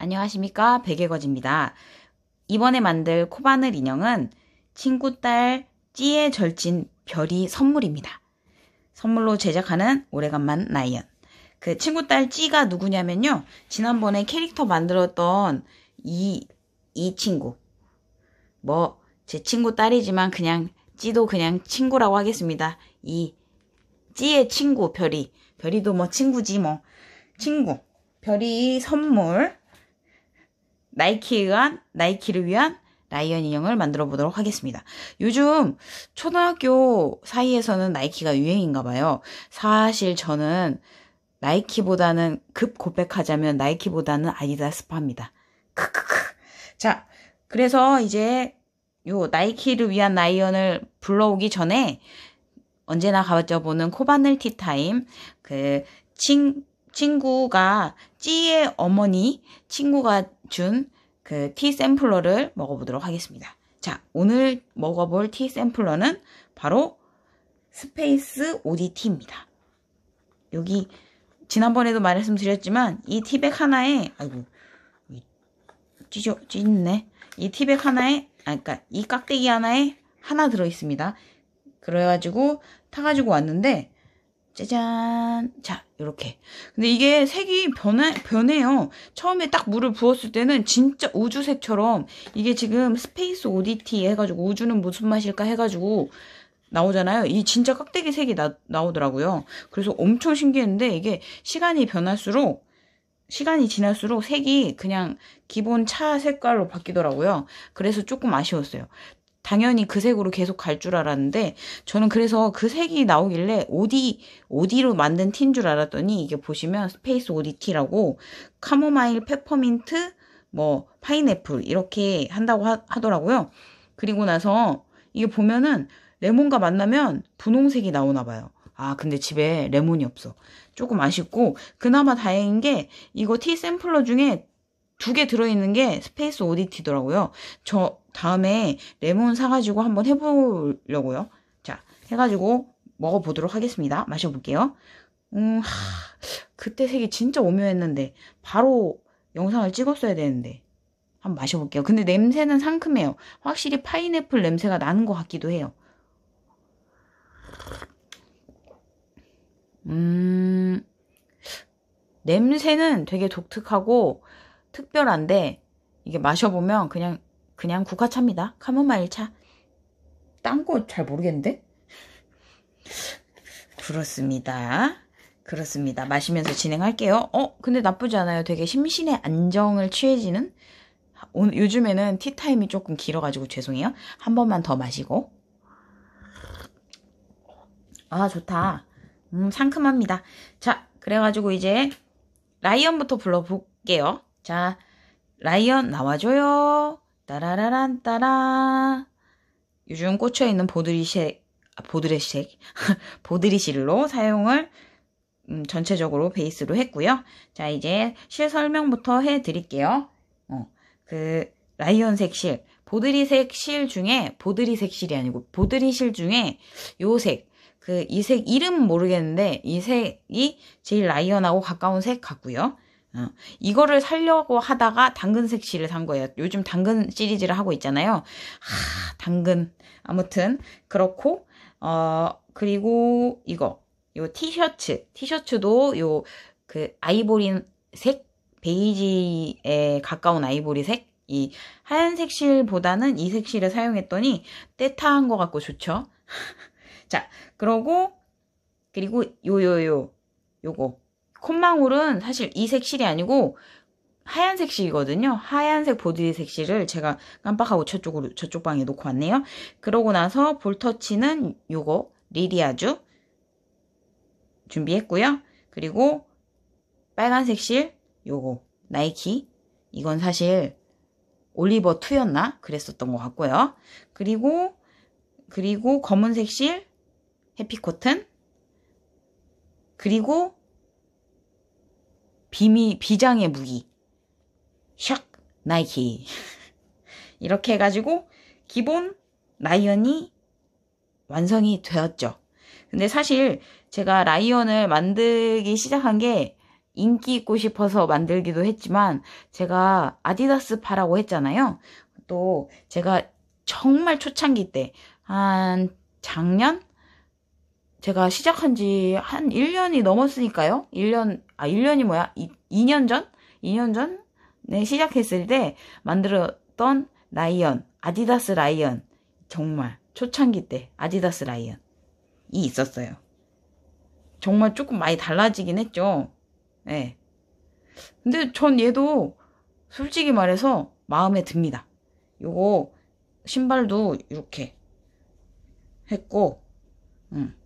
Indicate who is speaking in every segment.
Speaker 1: 안녕하십니까 백예거지입니다. 이번에 만들 코바늘 인형은 친구 딸 찌에 절친 별이 선물입니다. 선물로 제작하는 오래간만 라이언. 그 친구 딸 찌가 누구냐면요. 지난번에 캐릭터 만들었던 이, 이 친구. 뭐, 제 친구 딸이지만 그냥 찌도 그냥 친구라고 하겠습니다. 이 찌의 친구 별이. 별이도 뭐 친구지 뭐. 친구. 별이 선물. 나이키에 의한 나이키를 위한 라이언 인형을 만들어 보도록 하겠습니다. 요즘 초등학교 사이에서는 나이키가 유행인가 봐요. 사실 저는 나이키보다는 급 고백하자면 나이키보다는 아디다스파입니다. 크크크. 자, 그래서 이제 요 나이키를 위한 라이언을 불러오기 전에 언제나 가져보는 코바늘 티타임 그 친, 친구가 찌의 어머니 친구가 준 그 티 샘플러를 먹어보도록 하겠습니다. 자, 오늘 먹어볼 티 샘플러는 바로 스페이스 오디티입니다 여기 지난번에도 말씀드렸지만 이 티백 하나에 아이고 찢어 찢네 이 티백 하나에 아 그러니까 이 깍대기 하나에 하나 들어 있습니다. 그래가지고 타가지고 왔는데 짜잔 자 이렇게 근데 이게 색이 변해, 변해요 처음에 딱 물을 부었을 때는 진짜 우주색처럼 이게 지금 스페이스 오디티 해가지고 우주는 무슨 맛일까 해가지고 나오잖아요 이 진짜 깍대기 색이 나, 나오더라고요 그래서 엄청 신기했는데 이게 시간이 변할수록 시간이 지날수록 색이 그냥 기본 차 색깔로 바뀌더라고요. 그래서 조금 아쉬웠어요. 당연히 그 색으로 계속 갈 줄 알았는데 저는 그래서 그 색이 나오길래 오디 오디로 만든 티인 줄 알았더니 이게 보시면 스페이스 오디 티라고 카모마일 페퍼민트 뭐 파인애플 이렇게 한다고 하, 하더라고요. 그리고 나서 이게 보면은 레몬과 만나면 분홍색이 나오나 봐요. 아 근데 집에 레몬이 없어. 조금 아쉽고 그나마 다행인 게 이거 티 샘플러 중에 두개 들어있는 게 스페이스 오디티더라고요. 저 다음에 레몬 사가지고 한번 해보려고요. 자, 해가지고 먹어보도록 하겠습니다. 마셔볼게요. 음, 하, 그때 색이 진짜 오묘했는데 바로 영상을 찍었어야 되는데 한번 마셔볼게요. 근데 냄새는 상큼해요. 확실히 파인애플 냄새가 나는 것 같기도 해요. 음, 냄새는 되게 독특하고 특별한데 이게 마셔보면 그냥 그냥 국화차입니다. 카모마일 차. 딴 거 잘 모르겠는데? 그렇습니다. 그렇습니다. 마시면서 진행할게요. 어, 근데 나쁘지 않아요. 되게 심신의 안정을 취해지는 요즘에는 티타임이 조금 길어가지고 죄송해요. 한 번만 더 마시고. 아, 좋다. 음, 상큼합니다. 자, 그래가지고 이제 라이언부터 불러볼게요. 자, 라이언 나와줘요. 따라라란 따라. 요즘 꽂혀 있는 보드리색, 아, 보드리색, 보드리실로 사용을 음, 전체적으로 베이스로 했고요. 자, 이제 실 설명부터 해드릴게요. 어, 그 라이언색 실, 보드리색 실 중에 보드리색 실이 아니고 보드리실 중에 요색 그이색 이름 모르겠는데 이 색이 제일 라이언하고 가까운 색 같고요. 어, 이거를 살려고 하다가 당근 색시를 산 거예요. 요즘 당근 시리즈를 하고 있잖아요. 하, 당근. 아무튼 그렇고 어 그리고 이거 요 티셔츠 티셔츠도 요그 아이보리색 베이지에 가까운 아이보리색 이 하얀색 실보다는 이색 실을 사용했더니 때타한 것 같고 좋죠. 자 그러고 그리고 요요요 요거 콧망울은 사실 이 색실이 아니고 하얀 색실이거든요. 하얀색 보드리 색실을 제가 깜빡하고 저쪽으로 저쪽 방에 놓고 왔네요. 그러고 나서 볼터치는 요거 리리아주 준비했고요. 그리고 빨간색 실 요거 나이키 이건 사실 올리버 2였나 그랬었던 것 같고요. 그리고 그리고 검은색 실 해피코튼 그리고 비미, 비장의 무기. 샥! 나이키. 이렇게 해가지고 기본 라이언이 완성이 되었죠. 근데 사실 제가 라이언을 만들기 시작한 게 인기 있고 싶어서 만들기도 했지만 제가 아디다스 파라고 했잖아요. 또 제가 정말 초창기 때 한 작년 제가 시작한 지 한 1년이 넘었으니까요. 1년, 아, 1년이 뭐야? 2, 년 전? 2년 전에 시작했을 때 만들었던 라이언, 아디다스 라이언. 정말 초창기 때 아디다스 라이언이 있었어요. 정말 조금 많이 달라지긴 했죠. 예. 네. 근데 전 얘도 솔직히 말해서 마음에 듭니다. 요거 신발도 이렇게 했고, 음.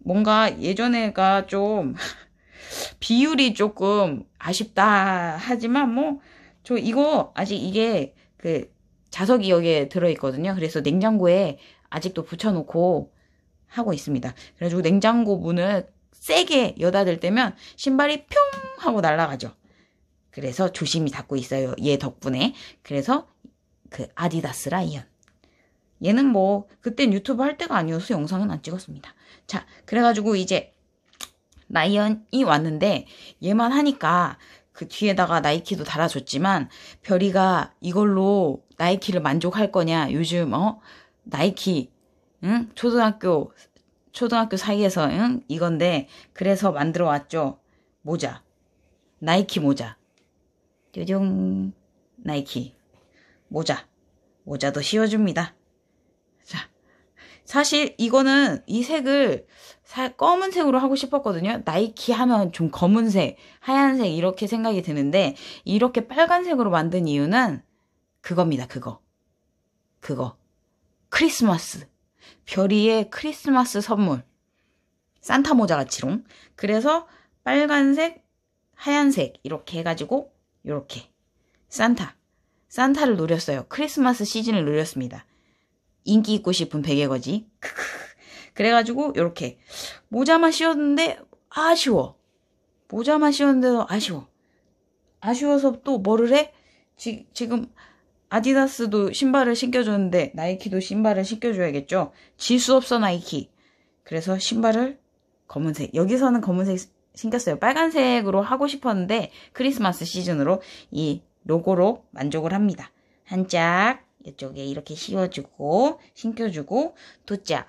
Speaker 1: 뭔가 예전에가 좀 비율이 조금 아쉽다 하지만 뭐 저 이거 아직 이게 그 자석이 여기에 들어있거든요. 그래서 냉장고에 아직도 붙여놓고 하고 있습니다. 그래가지고 냉장고 문을 세게 여닫을 때면 신발이 평 하고 날아가죠. 그래서 조심히 닫고 있어요. 얘 덕분에. 그래서 그 아디다스라 이언. 얘는 뭐 그땐 유튜브 할 때가 아니어서 영상은 안 찍었습니다. 자 그래가지고 이제 라이언이 왔는데 얘만 하니까 그 뒤에다가 나이키도 달아줬지만 별이가 이걸로 나이키를 만족할 거냐 요즘 어 나이키 응 초등학교 초등학교 사이에서 응 이건데 그래서 만들어 왔죠 모자 나이키 모자 요정 나이키 모자 모자도 씌워줍니다 사실 이거는 이 색을 검은색으로 하고 싶었거든요. 나이키 하면 좀 검은색, 하얀색 이렇게 생각이 드는데 이렇게 빨간색으로 만든 이유는 그겁니다. 그거. 그거. 크리스마스. 별이의 크리스마스 선물. 산타 모자 같이롱. 그래서 빨간색, 하얀색 이렇게 해가지고 이렇게 산타. 산타를 노렸어요. 크리스마스 시즌을 노렸습니다. 인기 있고 싶은 베개거지. 그래가지고 이렇게 모자만 씌웠는데 아쉬워. 모자만 씌웠는데도 아쉬워. 아쉬워서 또 뭐를 해? 지, 지금 아디다스도 신발을 신겨줬는데 나이키도 신발을 신겨줘야겠죠. 질 수 없어 나이키. 그래서 신발을 검은색. 여기서는 검은색 신겼어요. 빨간색으로 하고 싶었는데 크리스마스 시즌으로 이 로고로 만족을 합니다. 한짝. 이쪽에 이렇게 씌워주고 신겨주고 도자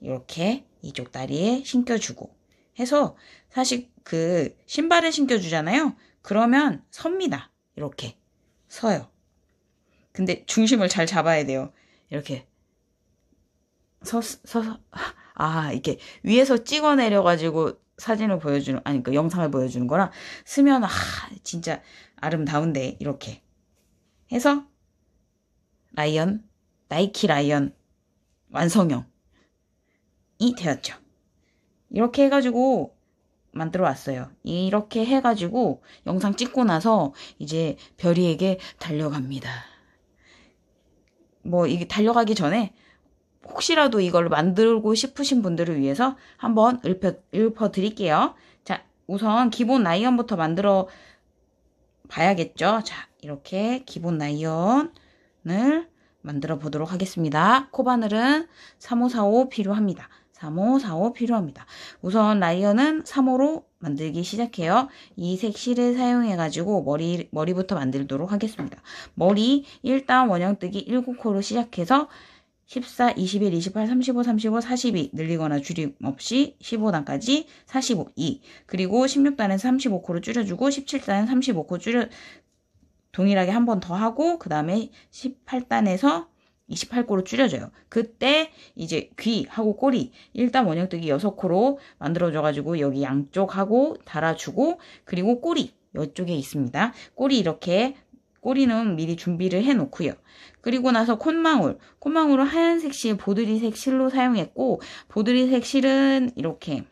Speaker 1: 이렇게 이쪽 다리에 신겨주고 해서 사실 그 신발을 신겨주잖아요. 그러면 섭니다. 이렇게 서요. 근데 중심을 잘 잡아야 돼요. 이렇게 서, 서, 아, 이렇게 위에서 찍어 내려가지고 사진을 보여주는, 아니, 그 영상을 보여주는 거라 쓰면, 아, 진짜 아름다운데, 이렇게 해서 라이언, 나이키 라이언, 완성형이 되었죠. 이렇게 해가지고 만들어 왔어요. 이렇게 해가지고 영상 찍고 나서 이제 별이에게 달려갑니다. 뭐 이게 달려가기 전에 혹시라도 이걸 만들고 싶으신 분들을 위해서 한번 읊혀, 읊어 드릴게요. 자, 우선 기본 라이언부터 만들어 봐야겠죠. 자, 이렇게 기본 라이언. 바늘 만들어 보도록 하겠습니다. 코바늘은 3545 필요합니다. 3545 필요합니다. 우선 라이언은 3호로 만들기 시작해요. 이 색실을 사용해가지고 머리, 머리부터 만들도록 하겠습니다. 머리 1단 원형뜨기 7코로 시작해서 14, 21, 28, 35, 35, 42 늘리거나 줄임 없이 15단까지 45, 2 그리고 16단에서 35코로 줄여주고 17단에서 35코 줄여 동일하게 한 번 더 하고 그 다음에 18단에서 28코로 줄여줘요. 그때 이제 귀하고 꼬리 1단 원형뜨기 6코로 만들어줘가지고 여기 양쪽하고 달아주고 그리고 꼬리 이쪽에 있습니다. 꼬리 이렇게 꼬리는 미리 준비를 해놓고요. 그리고 나서 콧망울 콧망울은 하얀색 실 보드리색 실로 사용했고 보드리색 실은 이렇게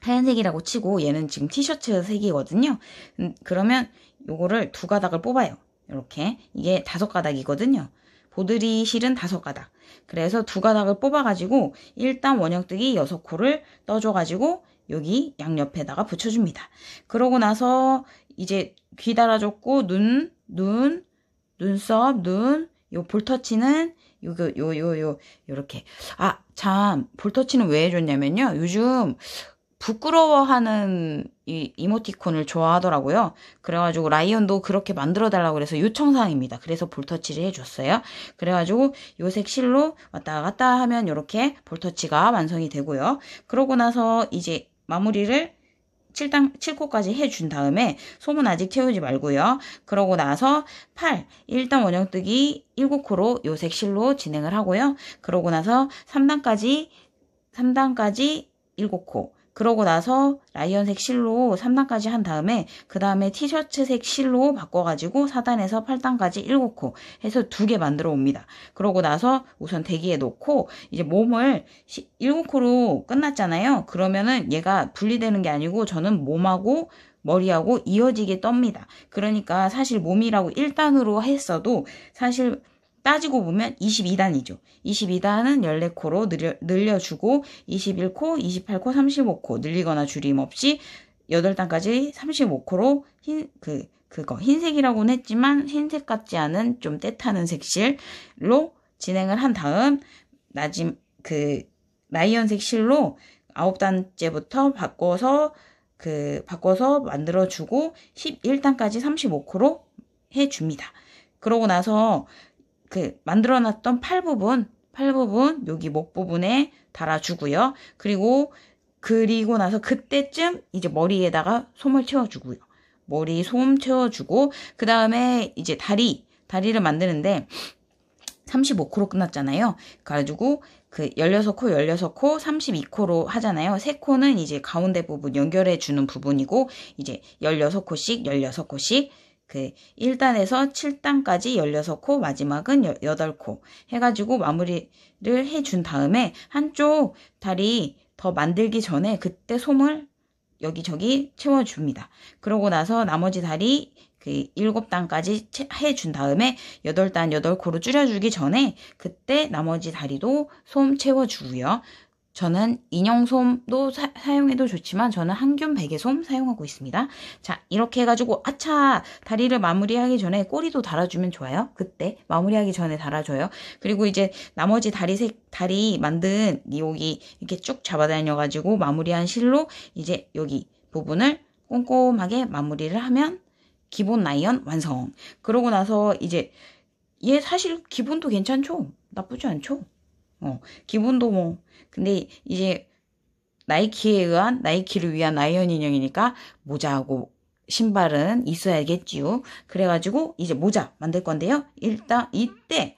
Speaker 1: 하얀색이라고 치고 얘는 지금 티셔츠 색이거든요. 음, 그러면 요거를 두 가닥을 뽑아요. 이렇게 이게 다섯 가닥이거든요. 보드리 실은 다섯 가닥. 그래서 두 가닥을 뽑아가지고 일단 원형뜨기 여섯 코를 떠줘가지고 여기 양옆에다가 붙여줍니다. 그러고 나서 이제 귀 달아줬고 눈, 눈, 눈썹, 눈, 요 볼터치는 요 요요 요 요렇게 아 참 볼터치는 왜 해줬냐면요 요즘 부끄러워하는 이 이모티콘을 좋아하더라고요. 그래가지고 라이언도 그렇게 만들어달라고 그래서 요청사항입니다. 그래서 볼터치를 해줬어요. 그래가지고 요색 실로 왔다 갔다 하면 이렇게 볼터치가 완성이 되고요. 그러고 나서 이제 마무리를 7단, 7코까지 해준 다음에 솜은 아직 채우지 말고요. 그러고 나서 8, 1단 원형뜨기 7코로 요색 실로 진행을 하고요. 그러고 나서 3단까지, 3단까지 7코, 그러고 나서 라이언색 실로 3단까지 한 다음에 그 다음에 티셔츠색 실로 바꿔가지고 4단에서 8단까지 7코 해서 두 개 만들어 옵니다. 그러고 나서 우선 대기에 놓고 이제 몸을 7코로 끝났잖아요. 그러면은 얘가 분리되는 게 아니고 저는 몸하고 머리하고 이어지게 떱니다. 그러니까 사실 몸이라고 1단으로 했어도 사실 따지고 보면 22단이죠. 22단은 14코로 늘려, 늘려주고 21코, 28코, 35코 늘리거나 줄임 없이 8단까지 35코로 흰, 그, 그거, 흰색이라고는 했지만 흰색 같지 않은 좀 때타는 색실로 진행을 한 다음, 나지, 그, 라이언색 실로 9단째부터 바꿔서, 그, 바꿔서 만들어주고 11단까지 35코로 해줍니다. 그러고 나서 그 만들어놨던 팔 부분, 팔 부분, 여기 목 부분에 달아주고요. 그리고 그리고 나서 그때쯤 이제 머리에다가 솜을 채워주고요. 머리 솜 채워주고 그 다음에 이제 다리, 다리를 만드는데 35코로 끝났잖아요. 그래가지고 그 16코, 16코, 32코로 하잖아요. 3코는 이제 가운데 부분 연결해 주는 부분이고 이제 16코씩, 16코씩 그 1단에서 7단까지 16코, 마지막은 8코 해가지고 마무리를 해준 다음에 한쪽 다리 더 만들기 전에 그때 솜을 여기저기 채워줍니다. 그러고 나서 나머지 다리 그 7단까지 해준 다음에 8단 8코로 줄여주기 전에 그때 나머지 다리도 솜 채워주고요. 저는 인형솜도 사, 용해도 좋지만 저는 항균 베개솜 사용하고 있습니다. 자 이렇게 해가지고 아차 다리를 마무리하기 전에 꼬리도 달아주면 좋아요. 그때 마무리하기 전에 달아줘요. 그리고 이제 나머지 다리 색 다리 만든 여기 이렇게 쭉 잡아다녀가지고 마무리한 실로 이제 여기 부분을 꼼꼼하게 마무리를 하면 기본 라이언 완성. 그러고 나서 이제 얘 사실 기본도 괜찮죠? 나쁘지 않죠? 어, 기본도 뭐. 근데 이제 나이키에 의한 나이키를 위한 아이언 인형이니까 모자하고 신발은 있어야겠지요. 그래가지고 이제 모자 만들 건데요. 일단 이때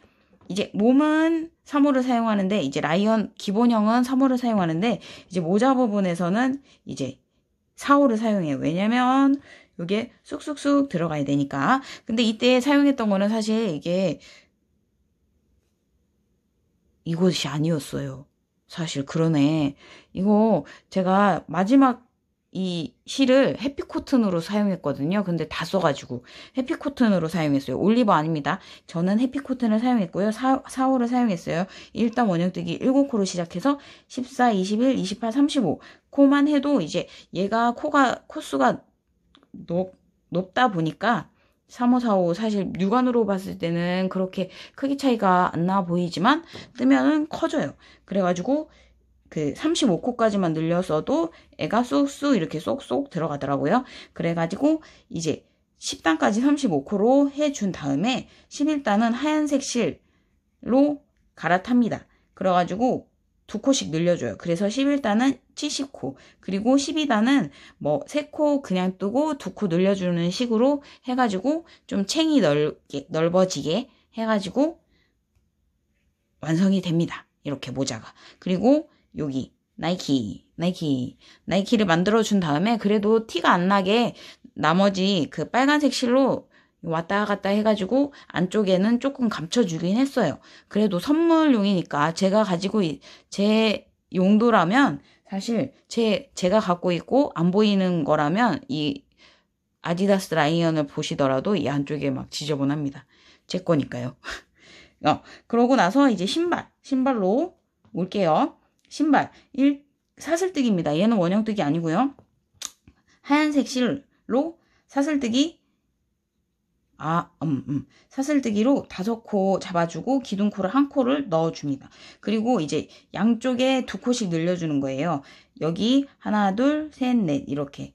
Speaker 1: 이제 몸은 사물을 사용하는데 이제 라이언 기본형은 사물을 사용하는데 이제 모자 부분에서는 이제 사호를 사용해요. 왜냐면 이게 쑥쑥쑥 들어가야 되니까. 근데 이때 사용했던 거는 사실 이게 이곳이 아니었어요. 사실 그러네. 이거 제가 마지막 이 실을 해피코튼으로 사용했거든요. 근데 다 써가지고 해피코튼으로 사용했어요. 올리버 아닙니다. 저는 해피코튼을 사용했고요. 사, 4호를 사용했어요. 일단 원형뜨기 7코로 시작해서 14, 21, 28, 35 코만 해도 이제 얘가 코가 코수가 높, 높다 보니까 3545 사실 육안으로 봤을 때는 그렇게 크기 차이가 안 나 보이지만 뜨면은 커져요. 그래가지고 그 35코까지만 늘렸어도 애가 쏙쏙 이렇게 쏙쏙 들어가더라고요. 그래가지고 이제 10단까지 35코로 해준 다음에 11단은 하얀색 실로 갈아탑니다. 그래가지고 두 코씩 늘려줘요. 그래서 11단은 70코, 그리고 12단은 뭐 3코 그냥 뜨고 두 코 늘려주는 식으로 해가지고 좀 챙이 넓게, 넓어지게 해가지고 완성이 됩니다. 이렇게 모자가. 그리고 여기 나이키, 나이키, 나이키를 만들어준 다음에 그래도 티가 안 나게 나머지 그 빨간색 실로 왔다 갔다 해가지고 안쪽에는 조금 감춰주긴 했어요. 그래도 선물용이니까 제가 가지고 이, 제 용도라면 사실 제 제가 갖고 있고 안 보이는 거라면 이 아디다스 라이언을 보시더라도 이 안쪽에 막 지저분합니다. 제 거니까요. 어, 그러고 나서 이제 신발, 신발로 올게요. 신발 1 사슬뜨기입니다. 얘는 원형뜨기 아니고요. 하얀색 실로 사슬뜨기 아, 음, 음. 사슬뜨기로 다섯 코 잡아주고 기둥코를 한 코를 넣어줍니다. 그리고 이제 양쪽에 두 코씩 늘려주는 거예요. 여기 하나, 둘, 셋, 넷 이렇게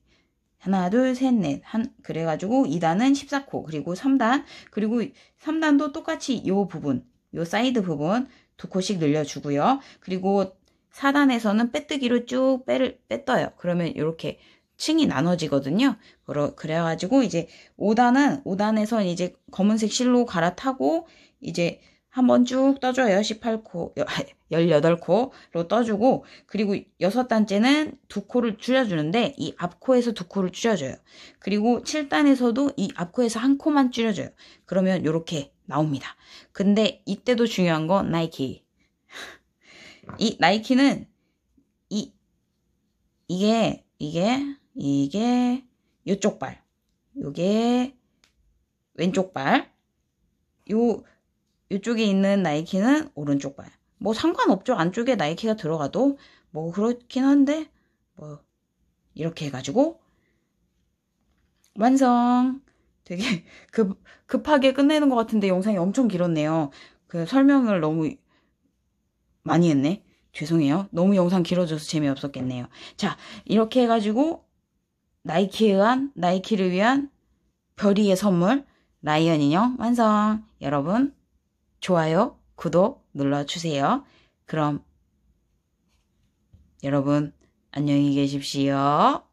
Speaker 1: 하나, 둘, 셋, 넷. 한, 그래가지고 2단은 14코, 그리고 3단, 그리고 3단도 똑같이 요 부분, 요 사이드 부분 두 코씩 늘려주고요. 그리고 4단에서는 빼뜨기로 쭉 빼를, 빼떠요. 그러면 이렇게 층이 나눠지거든요. 그러, 그래가지고 이제 5단은 5단에서 이제 검은색 실로 갈아타고 이제 한 번 쭉 떠줘요. 18코, 18코로 떠주고, 그리고 6 단째는 2 코를 줄여주는데, 이 앞코에서 2 코를 줄여줘요. 그리고 7단에서도 이 앞코에서 한 코만 줄여줘요. 그러면 이렇게 나옵니다. 근데 이때도 중요한 건 나이키. 이 나이키는, 이, 이게, 이게, 이게 이쪽 발, 요게 왼쪽 발, 요, 요쪽에 있는 나이키는 오른쪽 발. 뭐 상관없죠. 안쪽에 나이키가 들어가도 뭐 그렇긴 한데 뭐 이렇게 해가지고 완성. 되게 급, 급하게 끝내는 것 같은데 영상이 엄청 길었네요. 그 설명을 너무 많이 했네. 죄송해요. 너무 영상 길어져서 재미없었겠네요. 자, 이렇게 해가지고 나이키에 의한 나이키를 위한 별이의 선물 라이언 인형 완성 여러분 좋아요 구독 눌러주세요 그럼 여러분 안녕히 계십시오.